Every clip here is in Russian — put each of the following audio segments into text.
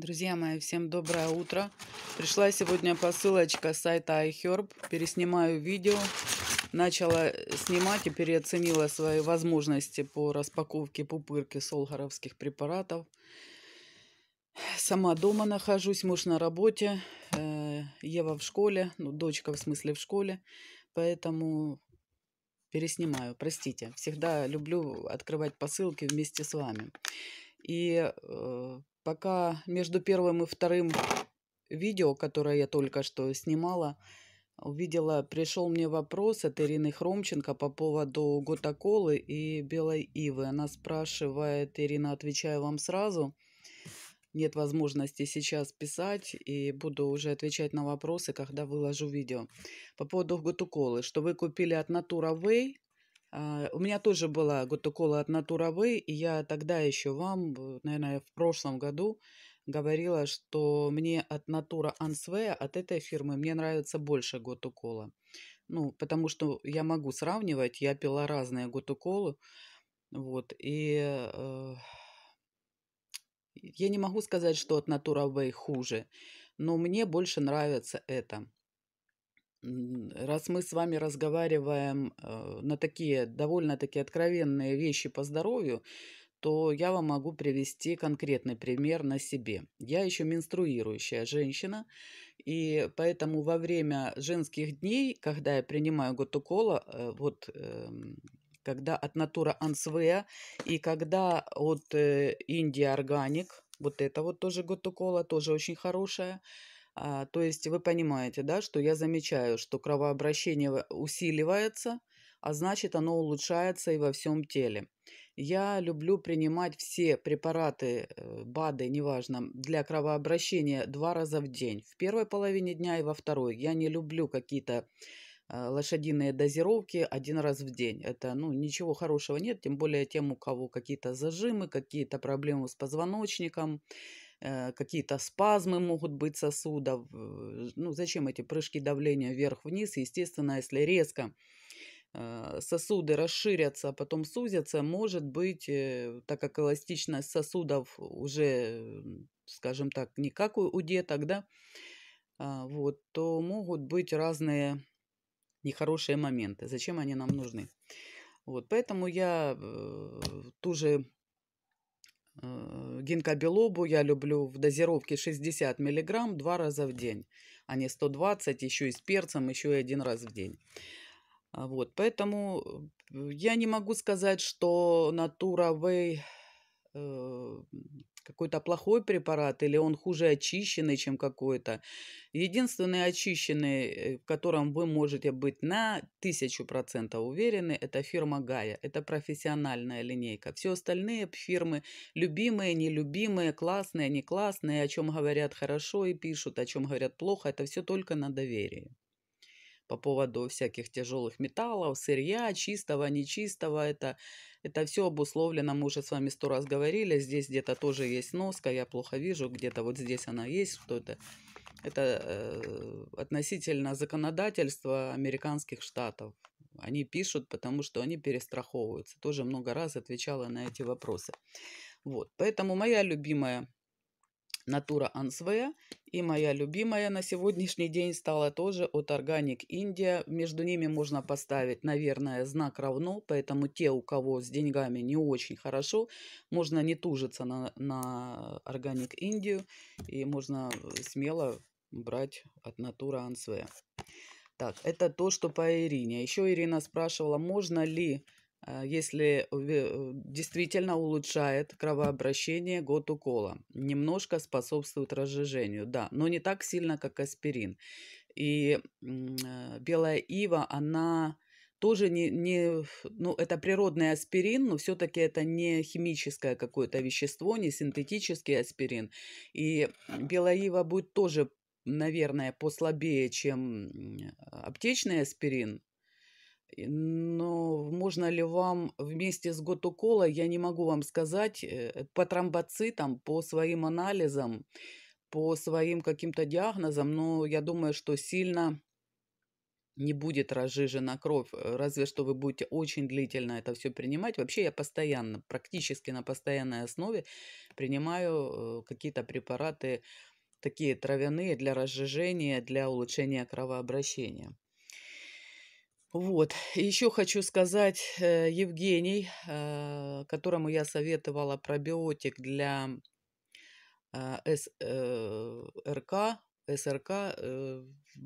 Друзья мои, всем доброе утро. Пришла сегодня посылочка с сайта iHerb. Переснимаю видео. Начала э, снимать и переоценила свои возможности по распаковке пупырки солгаровских препаратов. Сама дома нахожусь, муж на работе, э, Ева в школе, ну, дочка в смысле в школе. Поэтому переснимаю, простите. Всегда люблю открывать посылки вместе с вами. И э, Пока между первым и вторым видео, которое я только что снимала, увидела, пришел мне вопрос от Ирины Хромченко по поводу Готоколы и Белой Ивы. Она спрашивает, Ирина, отвечаю вам сразу, нет возможности сейчас писать и буду уже отвечать на вопросы, когда выложу видео. По поводу Готоколы, что вы купили от Natura Way, а, у меня тоже была гутокола от Натура и я тогда еще вам, наверное, в прошлом году говорила, что мне от Натура Ансвея, от этой фирмы, мне нравится больше гутокола. Ну, потому что я могу сравнивать, я пила разные гутоколы, вот, и э, я не могу сказать, что от Натура хуже, но мне больше нравится это раз мы с вами разговариваем э, на такие довольно-таки откровенные вещи по здоровью, то я вам могу привести конкретный пример на себе. Я еще менструирующая женщина, и поэтому во время женских дней, когда я принимаю готокола, э, вот эм, когда от Натура Ансвея и когда от э, Индии Органик, вот это вот тоже готокола, тоже очень хорошая, а, то есть вы понимаете, да, что я замечаю, что кровообращение усиливается, а значит оно улучшается и во всем теле. Я люблю принимать все препараты, э, БАДы, неважно, для кровообращения два раза в день. В первой половине дня и во второй. Я не люблю какие-то э, лошадиные дозировки один раз в день. Это, ну, ничего хорошего нет, тем более тем, у кого какие-то зажимы, какие-то проблемы с позвоночником, Э, какие-то спазмы могут быть сосудов. Э, ну, зачем эти прыжки давления вверх-вниз? Естественно, если резко э, сосуды расширятся, а потом сузятся, может быть, так как эластичность сосудов уже, скажем так, не как у, деток, да, а, вот, то могут быть разные нехорошие моменты. Зачем они нам нужны? Вот, поэтому я ту же Э, Гинка я люблю в дозировке 60 мг два раза в день, а не 120, еще и с перцем, еще и один раз в день. А вот, поэтому э, я не могу сказать, что Natura Way какой-то плохой препарат или он хуже очищенный, чем какой-то. Единственный очищенный, э, в котором вы можете быть на тысячу процентов уверены, это фирма Гая. Это профессиональная линейка. Все остальные фирмы, любимые, нелюбимые, классные, не классные, о чем говорят хорошо и пишут, о чем говорят плохо, это все только на доверии по поводу всяких тяжелых металлов, сырья, чистого, нечистого. Это, это все обусловлено, мы уже с вами сто раз говорили. Здесь где-то тоже есть носка, я плохо вижу, где-то вот здесь она есть, что это. Это э, относительно законодательства американских штатов. Они пишут, потому что они перестраховываются. Тоже много раз отвечала на эти вопросы. Вот, поэтому моя любимая Натура Ансвея и моя любимая на сегодняшний день стала тоже от Organic India. Между ними можно поставить, наверное, знак равно, поэтому те, у кого с деньгами не очень хорошо, можно не тужиться на, на Organic India и можно э, смело брать от Натура Ансвея. Так, это то, что по Ирине. Еще Ирина спрашивала, можно ли Э, если действительно улучшает кровообращение год укола, немножко способствует разжижению, да, но не так сильно, как аспирин. И э, белая ива, она тоже не, не, ну, это природный аспирин, но все-таки это не химическое какое-то вещество, не синтетический аспирин. И белая ива будет тоже, наверное, послабее, чем аптечный аспирин, Э, но можно ли вам вместе с год я не могу вам сказать, э, по тромбоцитам, по своим анализам, по своим каким-то диагнозам, но я думаю, что сильно не будет разжижена кровь, э, разве что вы будете очень длительно это все принимать. Вообще я постоянно, практически на постоянной основе принимаю какие-то препараты такие травяные для разжижения, для улучшения кровообращения. Вот. Еще хочу сказать, э, Евгений, э, которому я советовала пробиотик для э, СРК, СРК,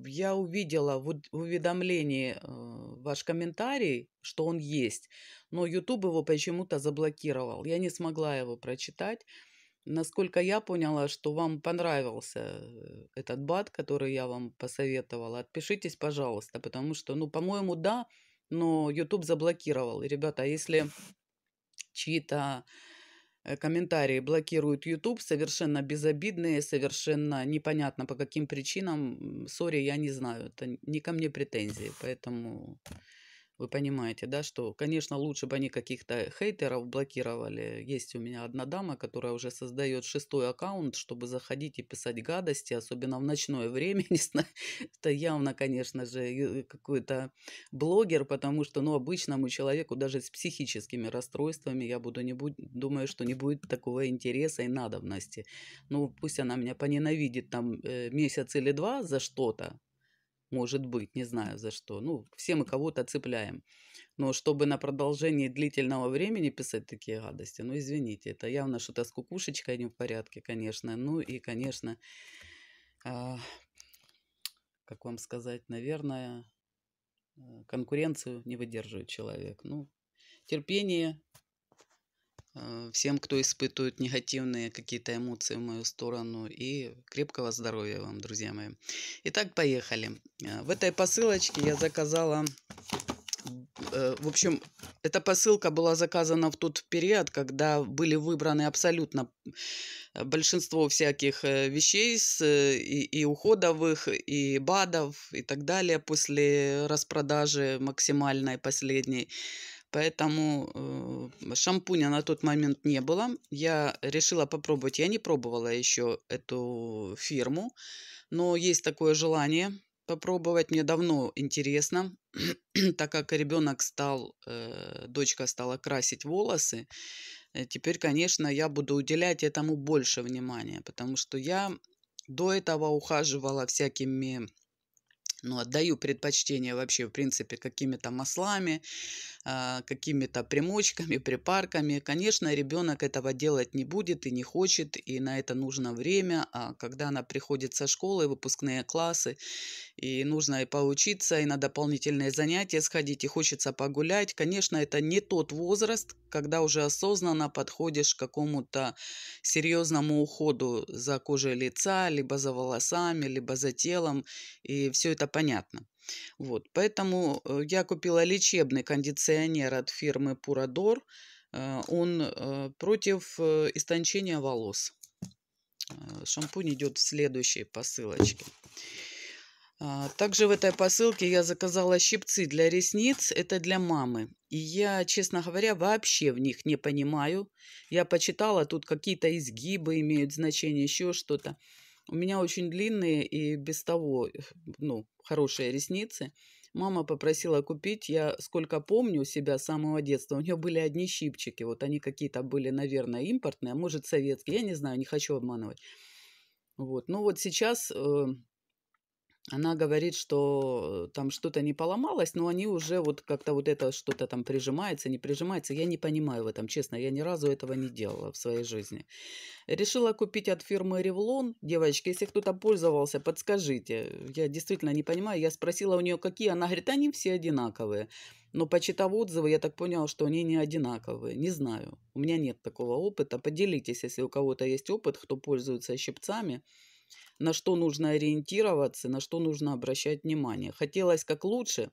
я увидела в уведомлении ваш комментарий, что он есть, но YouTube его почему-то заблокировал. Я не смогла его прочитать. Насколько я поняла, что вам понравился э, этот бат, который я вам посоветовала, отпишитесь, пожалуйста, потому что, ну, по-моему, да, но YouTube заблокировал. И, ребята, если чьи-то э, комментарии блокируют YouTube, совершенно безобидные, совершенно непонятно по каким причинам, сори, я не знаю, это не ко мне претензии, поэтому... Вы понимаете, да, что, конечно, лучше бы они каких-то хейтеров блокировали. Есть у меня одна дама, которая уже создает шестой аккаунт, чтобы заходить и писать гадости, особенно в ночное время. Не знаю, это явно, конечно же, какой-то блогер, потому что, ну, обычному человеку даже с психическими расстройствами я буду не будь, думаю, что не будет такого интереса и надобности. Ну, пусть она меня поненавидит там э, месяц или два за что-то, может быть, не знаю за что. Ну, все мы кого-то цепляем. Но чтобы на продолжении длительного времени писать такие гадости, ну, извините, это явно что-то с кукушечкой не в порядке, конечно. Ну и, конечно, э, как вам сказать, наверное, э, конкуренцию не выдерживает человек. Ну, терпение Э, всем, кто испытывает негативные какие-то эмоции в мою сторону. И крепкого здоровья вам, друзья мои. Итак, поехали. Э, в этой посылочке я заказала... Э, в общем, эта посылка была заказана в тот период, когда были выбраны абсолютно большинство всяких вещей с, и, и уходовых, и БАДов, и так далее после распродажи максимальной последней. Поэтому э, шампуня на тот момент не было. Я решила попробовать. Я не пробовала еще эту фирму, но есть такое желание попробовать. Мне давно интересно, так как ребенок стал, э, дочка стала красить волосы. Э, теперь, конечно, я буду уделять этому больше внимания, потому что я до этого ухаживала всякими ну, отдаю предпочтение вообще, в принципе, какими-то маслами, а, какими-то примочками, припарками. Конечно, ребенок этого делать не будет и не хочет, и на это нужно время, а когда она приходит со школы, выпускные классы, и нужно и поучиться, и на дополнительные занятия сходить, и хочется погулять. Конечно, это не тот возраст, когда уже осознанно подходишь к какому-то серьезному уходу за кожей лица, либо за волосами, либо за телом, и все это понятно. Вот, поэтому э, я купила лечебный кондиционер от фирмы Purador. Э, он э, против истончения волос. Шампунь идет в следующей посылочке. А, также в этой посылке я заказала щипцы для ресниц. Это для мамы. И я, честно говоря, вообще в них не понимаю. Я почитала, тут какие-то изгибы имеют значение, еще что-то. У меня очень длинные и без того, э, ну, хорошие ресницы. Мама попросила купить, я сколько помню у себя с самого детства, у нее были одни щипчики, вот они какие-то были, наверное, импортные, а может советские, я не знаю, не хочу обманывать. Вот, ну вот сейчас э, она говорит, что э, там что-то не поломалось, но они уже вот как-то вот это что-то там прижимается, не прижимается. Я не понимаю в этом, честно, я ни разу этого не делала в своей жизни. Решила купить от фирмы Revlon, Девочки, если кто-то пользовался, подскажите. Я действительно не понимаю. Я спросила у нее, какие. Она говорит, они все одинаковые. Но почитав отзывы, я так поняла, что они не одинаковые. Не знаю. У меня нет такого опыта. Поделитесь, если у кого-то есть опыт, кто пользуется щипцами на что нужно ориентироваться, на что нужно обращать внимание. Хотелось как лучше,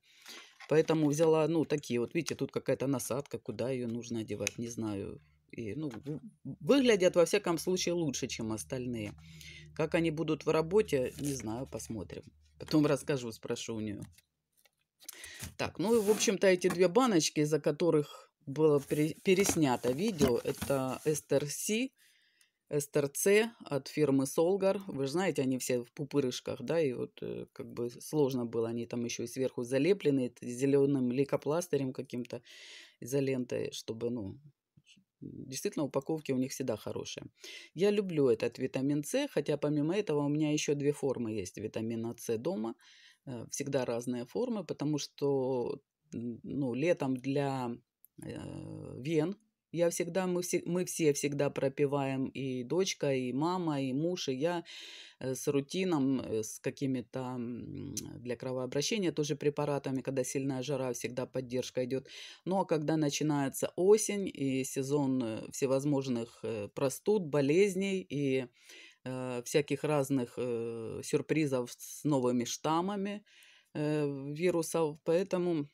поэтому взяла, ну, такие вот, видите, тут какая-то насадка, куда ее нужно одевать, не знаю. И, ну, выглядят, во всяком случае, лучше, чем остальные. Как они будут в работе, не знаю, посмотрим. Потом расскажу, спрошу у нее. Так, ну и, в общем-то, эти две баночки, из-за которых было переснято видео, это Эстер Си СТРЦ от фирмы Солгар. Вы же знаете, они все в пупырышках, да, и вот э, как бы сложно было. Они там еще и сверху залеплены зеленым лейкопластырем каким-то, изолентой, чтобы, ну, Действительно, упаковки у них всегда хорошие. Я люблю этот витамин С, хотя помимо этого у меня еще две формы есть витамина С дома. Э, всегда разные формы, потому что ну, летом для э, вен я всегда, мы все, мы все всегда пропиваем и дочка, и мама, и муж, и я э, с рутином, э, с какими-то для кровообращения тоже препаратами, когда сильная жара, всегда поддержка идет. Но ну, а когда начинается осень и сезон э, всевозможных простуд, болезней и э, всяких разных э, сюрпризов с новыми штаммами э, вирусов, поэтому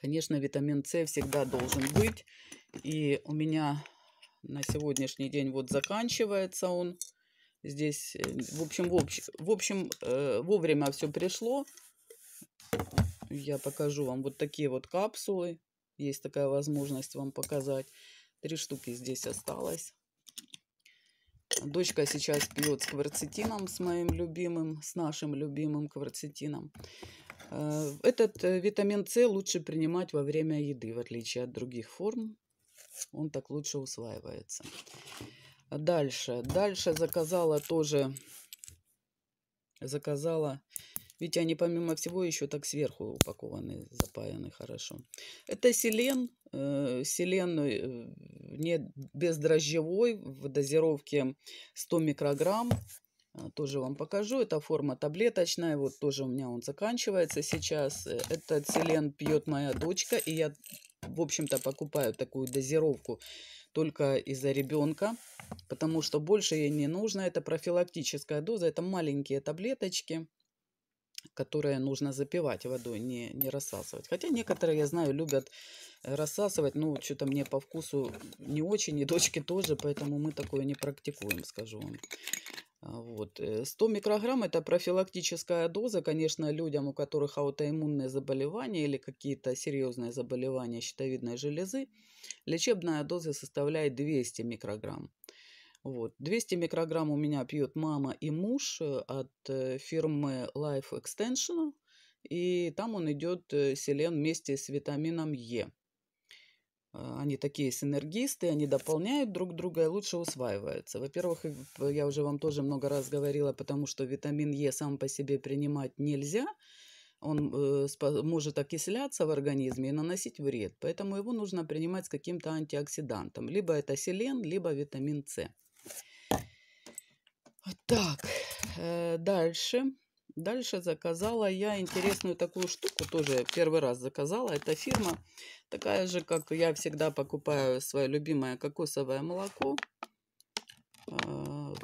Конечно, витамин С всегда должен быть. И у меня на сегодняшний день вот заканчивается он. Здесь, э, в общем, в общем, в общем э, вовремя все пришло. Я покажу вам вот такие вот капсулы. Есть такая возможность вам показать. Три штуки здесь осталось. Дочка сейчас пьет с кварцетином, с моим любимым, с нашим любимым кварцетином. Э, этот э, витамин С лучше принимать во время еды, в отличие от других форм. Он так лучше усваивается. Дальше. Дальше заказала тоже... Заказала... Ведь они, помимо всего, еще так сверху упакованы, запаяны хорошо. Это селен. Э, селен не бездрожжевой в дозировке 100 микрограмм. А, тоже вам покажу. Это форма таблеточная. Вот тоже у меня он заканчивается сейчас. Э, этот селен пьет моя дочка. И я, в общем-то, покупаю такую дозировку только из-за ребенка. Потому что больше ей не нужно. Это профилактическая доза. Это маленькие таблеточки которые нужно запивать водой, не, не рассасывать. Хотя некоторые, я знаю, любят рассасывать, но что-то мне по вкусу не очень, и дочки тоже, поэтому мы такое не практикуем, скажу вам. А, вот. 100 э, микрограмм – это профилактическая доза. Конечно, людям, у которых аутоиммунные заболевания или какие-то серьезные заболевания щитовидной железы, лечебная доза составляет 200 микрограмм. Вот. 200 микрограмм у меня пьет мама и муж э, от э, фирмы Life Extension. И там он идет селен вместе с витамином Е. А, они такие синергисты, они дополняют друг друга и лучше усваиваются. Во-первых, я уже вам тоже много раз говорила, потому что витамин Е сам по себе принимать нельзя. Он э, может окисляться в организме и наносить вред. Поэтому его нужно принимать с каким-то антиоксидантом. Либо это селен, либо витамин С. Так, э, дальше. Дальше заказала я интересную такую штуку, тоже первый раз заказала. Это фирма Такая же, как я всегда покупаю свое любимое кокосовое молоко. А,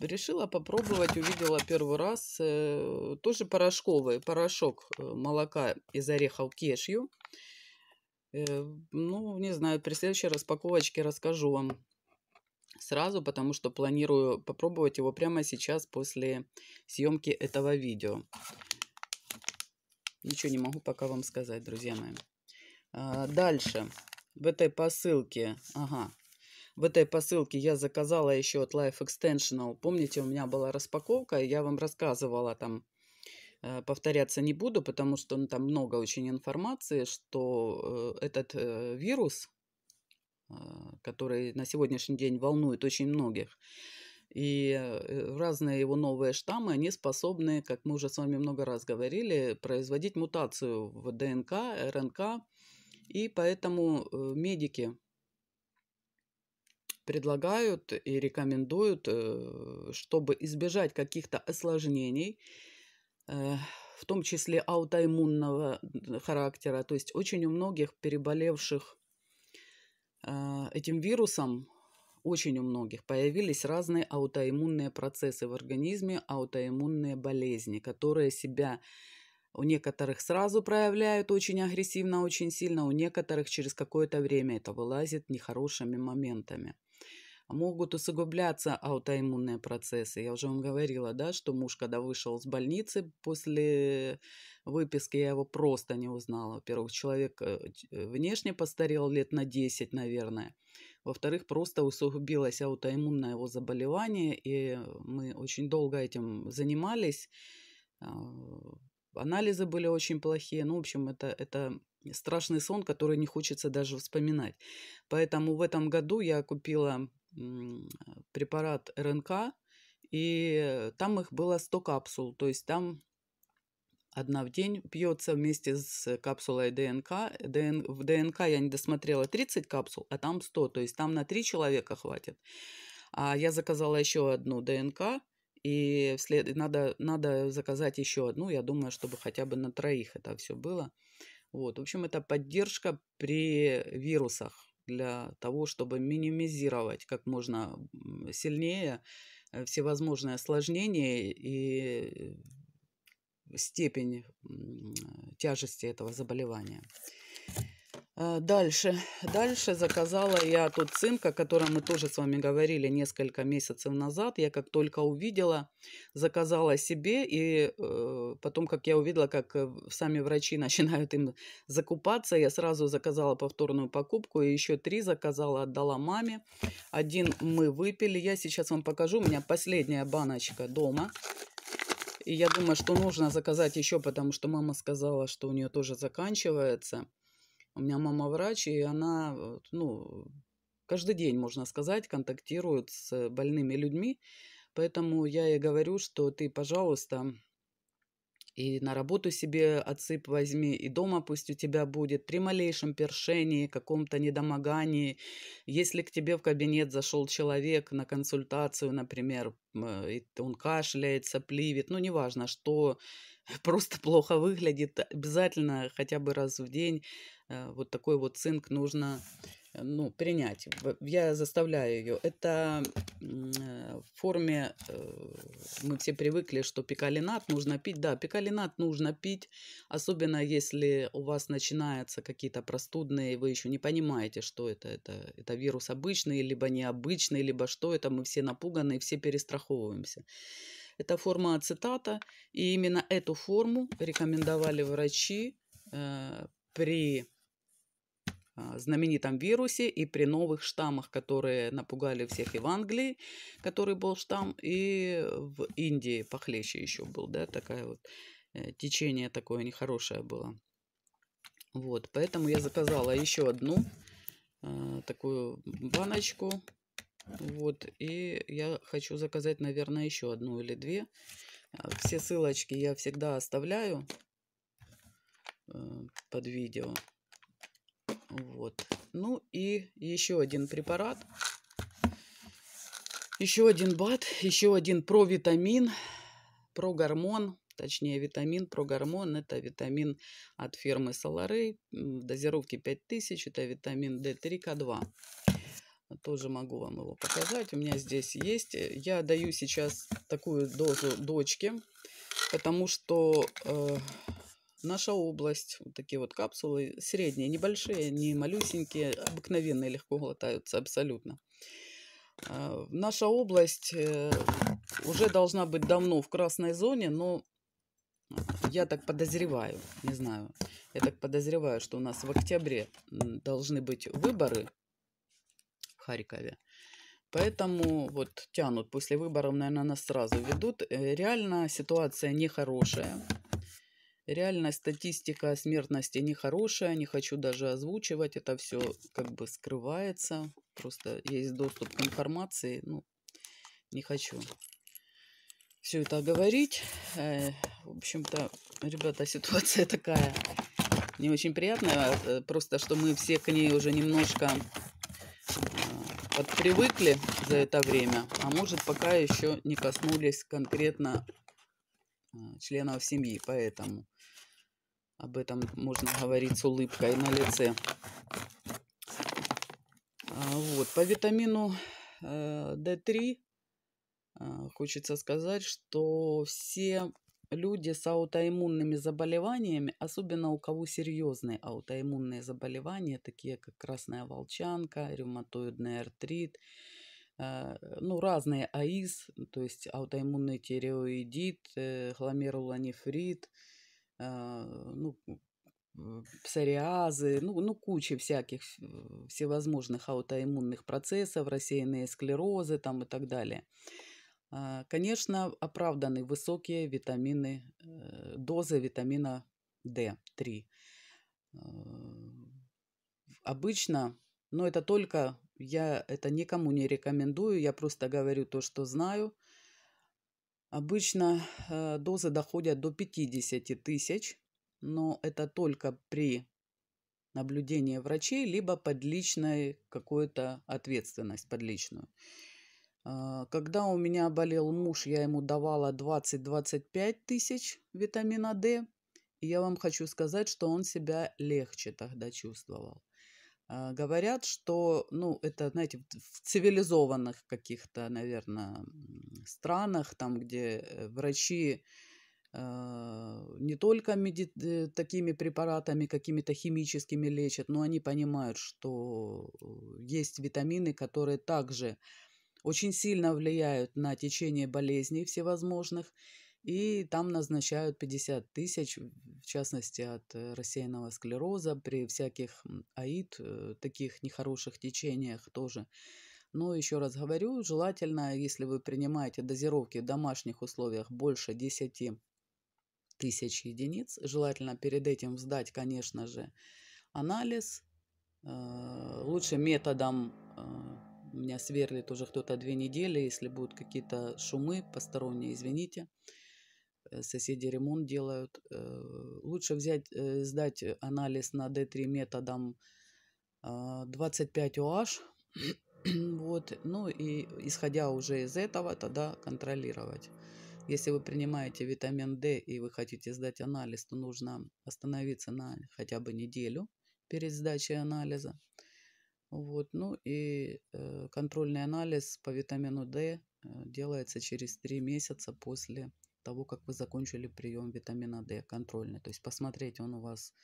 решила попробовать, увидела первый раз. Э, тоже порошковый, порошок э, молока из орехов кешью. Э, ну, не знаю, при следующей распаковочке расскажу вам сразу, потому что планирую попробовать его прямо сейчас после съемки этого видео. Ничего не могу пока вам сказать, друзья мои. А, дальше. В этой посылке, ага, в этой посылке я заказала еще от Life Extensional. Помните, у меня была распаковка, я вам рассказывала там, э, повторяться не буду, потому что ну, там много очень информации, что э, этот э, вирус, который на сегодняшний день волнует очень многих, и разные его новые штаммы, они способны, как мы уже с вами много раз говорили, производить мутацию в ДНК, РНК, и поэтому э, медики предлагают и рекомендуют, э, чтобы избежать каких-то осложнений, э, в том числе аутоиммунного характера. То есть очень у многих переболевших этим вирусом, очень у многих появились разные аутоиммунные процессы в организме, аутоиммунные болезни, которые себя у некоторых сразу проявляют очень агрессивно, очень сильно, у некоторых через какое-то время это вылазит нехорошими моментами. Могут усугубляться аутоиммунные процессы. Я уже вам говорила, да, что муж, когда вышел с больницы после выписки, я его просто не узнала. Во-первых, человек э, э, внешне постарел лет на 10, наверное. Во-вторых, просто усугубилось аутоиммунное его заболевание, и мы очень долго этим занимались а, анализы были очень плохие. Ну, в общем, это, это страшный сон, который не хочется даже вспоминать. Поэтому в этом году я купила препарат РНК, и там их было 100 капсул, то есть там одна в день пьется вместе с капсулой ДНК. ДН... В ДНК я не досмотрела 30 капсул, а там 100, то есть там на 3 человека хватит. А я заказала еще одну ДНК, и вслед... надо, надо заказать еще одну, я думаю, чтобы хотя бы на троих это все было. Вот. В общем, это поддержка при вирусах для того, чтобы минимизировать как можно сильнее э, всевозможные осложнения и э, степень тяжести этого заболевания. Э, дальше. Дальше заказала я тот цинк, о котором мы тоже с вами говорили несколько месяцев назад. Я как только увидела, заказала себе. И э, потом, как я увидела, как э, сами врачи начинают им закупаться, я сразу заказала повторную покупку. И еще три заказала, отдала маме. Один мы выпили. Я сейчас вам покажу. У меня последняя баночка дома. И я думаю, что нужно заказать еще, потому что мама сказала, что у нее тоже заканчивается. У меня мама врач, и она, ну, каждый день, можно сказать, контактирует с э, больными людьми. Поэтому я ей говорю, что ты, пожалуйста, и на работу себе отсып возьми, и дома пусть у тебя будет при малейшем першении, каком-то недомогании. Если к тебе в кабинет зашел человек на консультацию, например, и он кашляет, сопливит, ну, неважно, что просто плохо выглядит, обязательно хотя бы раз в день э, вот такой вот цинк нужно ну, принять. Я заставляю ее. Это э, в форме, э, мы все привыкли, что пикалинат нужно пить. Да, пикалинат нужно пить, особенно если у вас начинаются какие-то простудные, вы еще не понимаете, что это. Это, это вирус обычный, либо необычный, либо что это. Мы все напуганы, все перестраховываемся. Это форма ацетата, и именно эту форму рекомендовали врачи э, при а, знаменитом вирусе и при новых штаммах, которые напугали всех и в Англии, который был штамм, и в Индии похлеще еще был, да, такая вот э, течение такое нехорошее было. Вот, поэтому я заказала еще одну э, такую баночку. Вот, и я хочу заказать, наверное, еще одну или две. А, все ссылочки я всегда оставляю э, под видео. Вот. Ну и еще один препарат. Еще один бат, еще один провитамин, прогормон, точнее витамин, прогормон. Это витамин от фирмы Solaray. в дозировке 5000. Это витамин D3, k 2 Тоже могу вам его показать. У меня здесь есть. Я даю сейчас такую дозу дочке, потому что... Э, наша область. Вот такие вот капсулы, средние, небольшие, не малюсенькие, обыкновенные, легко глотаются абсолютно. А, наша область э, уже должна быть давно в красной зоне, но я так подозреваю, не знаю, я так подозреваю, что у нас в октябре должны быть выборы в Харькове. Поэтому вот тянут после выборов, наверное, нас сразу ведут. Э, реально ситуация нехорошая. Реальная статистика смертности нехорошая, не хочу даже озвучивать, это все как бы скрывается, просто есть доступ к информации, ну, не хочу все это говорить. Э, в общем-то, ребята, ситуация такая не очень приятная, э, просто что мы все к ней уже немножко э, подпривыкли за это время, а может пока еще не коснулись конкретно членов семьи, поэтому об этом можно говорить с улыбкой на лице. А, вот, по витамину э, D3 э, хочется сказать, что все люди с аутоиммунными заболеваниями, особенно у кого серьезные аутоиммунные заболевания, такие как красная волчанка, ревматоидный артрит, э, ну, разные АИС, то есть аутоиммунный тиреоидит, гломерулонефрит – а, ну, псориазы, ну, ну куча всяких э, всевозможных аутоиммунных процессов, рассеянные склерозы там и так далее. А, конечно, оправданы высокие витамины, э, дозы витамина D3. Э, обычно, но это только, я это никому не рекомендую, я просто говорю то, что знаю – Обычно э, дозы доходят до 50 тысяч, но это только при наблюдении врачей, либо под личной какую-то ответственность, под личную. А, когда у меня болел муж, я ему давала 20-25 тысяч витамина D. И я вам хочу сказать, что он себя легче тогда чувствовал. А, говорят, что, ну, это, знаете, в цивилизованных каких-то, наверное, странах, там, где э, врачи а, не только меди- э, такими препаратами, какими-то химическими лечат, но они понимают, что э, есть витамины, которые также очень сильно влияют на течение болезней всевозможных, и там назначают 50 тысяч, в частности, от э, рассеянного склероза, при всяких АИД, э, таких нехороших течениях тоже. Но еще раз говорю, желательно, если вы принимаете дозировки в домашних условиях больше 10 тысяч единиц, желательно перед этим сдать, конечно же, анализ. Э, лучше методом у меня сверлит уже кто-то две недели. Если будут какие-то шумы посторонние, извините. Э, соседи ремонт делают. Э, лучше взять, э, сдать анализ на D3 методом 25 а, OH, вот, ну и исходя уже из этого, тогда контролировать. Если вы принимаете витамин D и вы хотите сдать анализ, то нужно остановиться на хотя бы неделю перед сдачей анализа. Вот, ну и контрольный анализ по витамину D делается через 3 месяца после того, как вы закончили прием витамина D контрольный. То есть посмотреть, он у вас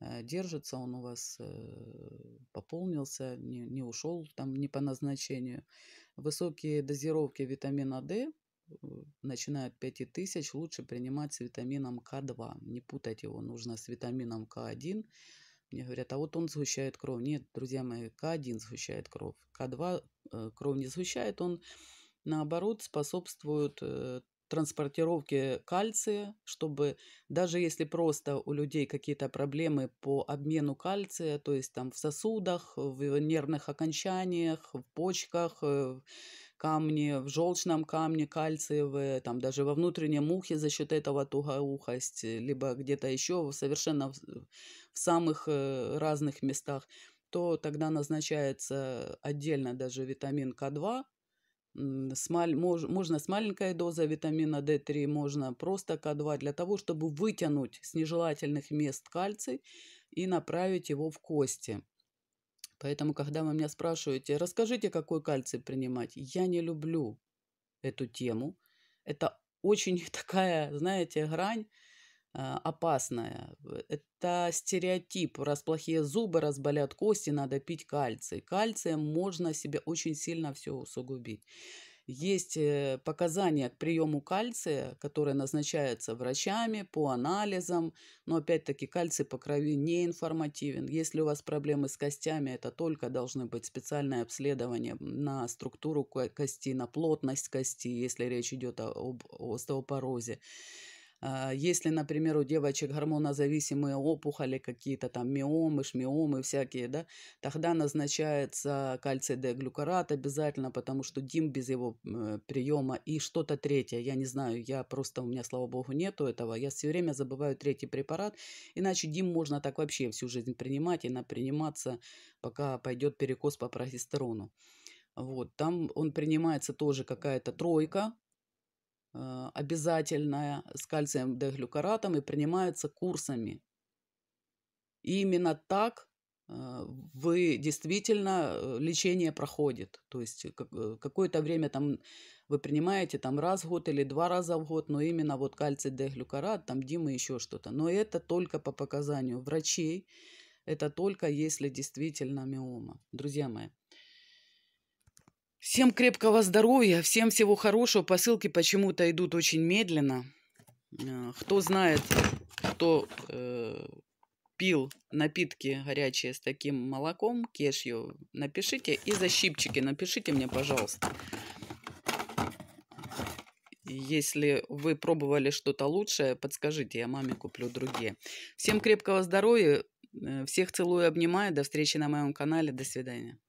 э, держится, он у вас э, пополнился, не, не ушел там не по назначению. Высокие дозировки витамина D, начиная от 5000, лучше принимать с витамином К2. Не путать его, нужно с витамином К1. Мне говорят, а вот он сгущает кровь. Нет, друзья мои, К1 сгущает кровь. К2 э, кровь не сгущает, он наоборот способствует транспортировке кальция, чтобы даже если просто у людей какие-то проблемы по обмену кальция, то есть там в сосудах, в нервных окончаниях, в почках, э, в камне, в желчном камне кальциевые, там даже во внутреннем ухе за счет этого тугоухость, э, либо где-то еще совершенно в самых э, разных местах, то тогда назначается отдельно даже витамин К2, с маль мож можно с маленькой дозой витамина D3, можно просто К2, для того, чтобы вытянуть с нежелательных мест кальций и направить его в кости. Поэтому, когда вы меня спрашиваете, расскажите, какой кальций принимать, я не люблю эту тему. Это очень такая, знаете, грань, а, опасная Это стереотип. Раз плохие зубы, раз болят кости, надо пить кальций. Кальцием можно себе очень сильно все усугубить. Есть э, показания к приему кальция, которые назначаются врачами по анализам, но опять-таки кальций по крови не информативен. Если у вас проблемы с костями, это только должны быть специальные обследования на структуру кости, на плотность кости, если речь идет об остеопорозе. А, если, например, у девочек гормонозависимые опухоли, какие-то там миомы, шмиомы всякие, да, тогда назначается кальций Д-глюкарат обязательно, потому что ДИМ без его приема и что-то третье. Я не знаю, я просто, у меня, слава богу, нету этого. Я все время забываю третий препарат, иначе ДИМ можно так вообще всю жизнь принимать и приниматься, пока пойдет перекос по прогестерону. Вот, там он принимается тоже какая-то тройка, Э, обязательная с кальцием деглюкаратом и принимается курсами. И именно так э, вы действительно э, лечение проходит. То есть какое-то время там вы принимаете там раз в год или два раза в год, но именно вот кальций деглюкарат, там дима еще что-то. Но это только по показанию врачей, это только если действительно миома. Друзья мои, Всем крепкого здоровья, всем всего хорошего. Посылки почему-то идут очень медленно. Э, кто знает, кто э, пил напитки горячие с таким молоком, кешью, напишите. И защипчики напишите мне, пожалуйста. Если вы пробовали что-то лучшее, подскажите, я маме куплю другие. Всем крепкого здоровья, э, всех целую и обнимаю. До встречи на моем канале, до свидания.